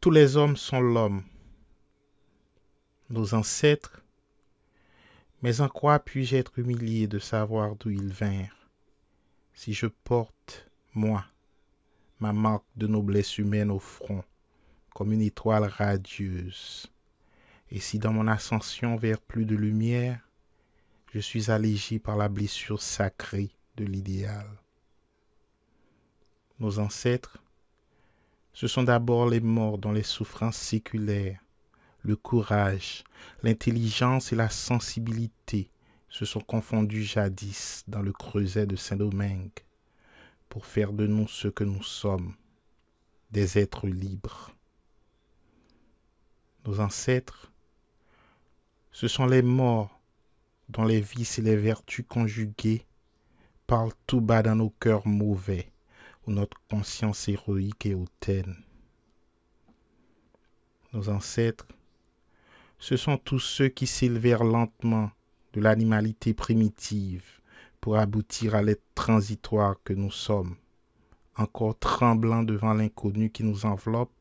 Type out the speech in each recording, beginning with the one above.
Tous les hommes sont l'homme, nos ancêtres, mais en quoi puis-je être humilié de savoir d'où ils vinrent, si je porte, moi, ma marque de noblesse humaine au front, comme une étoile radieuse et si dans mon ascension vers plus de lumière, je suis allégé par la blessure sacrée de l'idéal. Nos ancêtres, ce sont d'abord les morts dont les souffrances séculaires, le courage, l'intelligence et la sensibilité se sont confondus jadis dans le creuset de Saint-Domingue pour faire de nous ce que nous sommes, des êtres libres. Nos ancêtres, ce sont les morts dont les vices et les vertus conjuguées parlent tout bas dans nos cœurs mauvais, ou notre conscience héroïque et hautaine. Nos ancêtres, ce sont tous ceux qui s'élevèrent lentement de l'animalité primitive pour aboutir à l'être transitoire que nous sommes, encore tremblant devant l'inconnu qui nous enveloppe,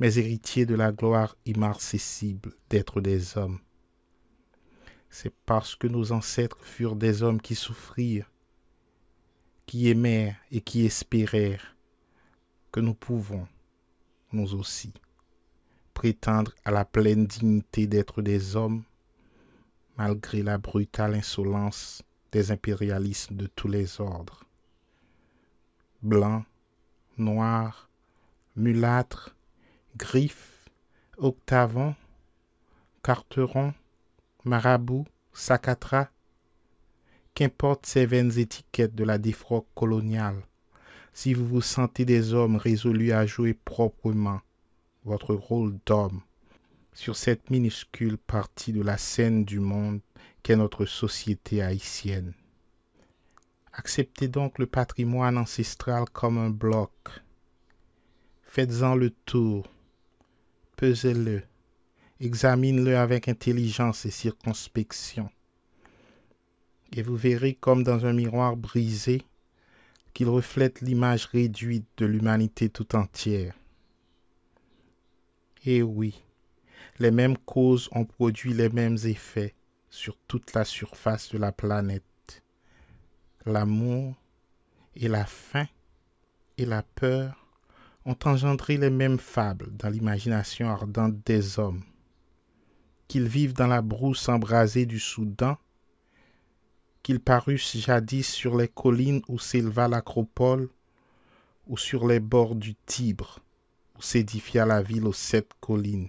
mais héritiers de la gloire immarcessible d'être des hommes c'est parce que nos ancêtres furent des hommes qui souffrirent, qui aimèrent et qui espérèrent que nous pouvons, nous aussi, prétendre à la pleine dignité d'être des hommes, malgré la brutale insolence des impérialismes de tous les ordres. Blancs, noir, mulâtre, griffes, octavons, carterons, Marabout, Sakatra, qu'importe ces vaines étiquettes de la défroque coloniale, si vous vous sentez des hommes résolus à jouer proprement votre rôle d'homme sur cette minuscule partie de la scène du monde qu'est notre société haïtienne. Acceptez donc le patrimoine ancestral comme un bloc. Faites-en le tour. Pesez-le Examine-le avec intelligence et circonspection. Et vous verrez comme dans un miroir brisé qu'il reflète l'image réduite de l'humanité tout entière. Et eh oui, les mêmes causes ont produit les mêmes effets sur toute la surface de la planète. L'amour et la faim et la peur ont engendré les mêmes fables dans l'imagination ardente des hommes qu'ils vivent dans la brousse embrasée du Soudan, qu'ils parussent jadis sur les collines où s'éleva l'acropole, ou sur les bords du Tibre, où s'édifia la ville aux sept collines.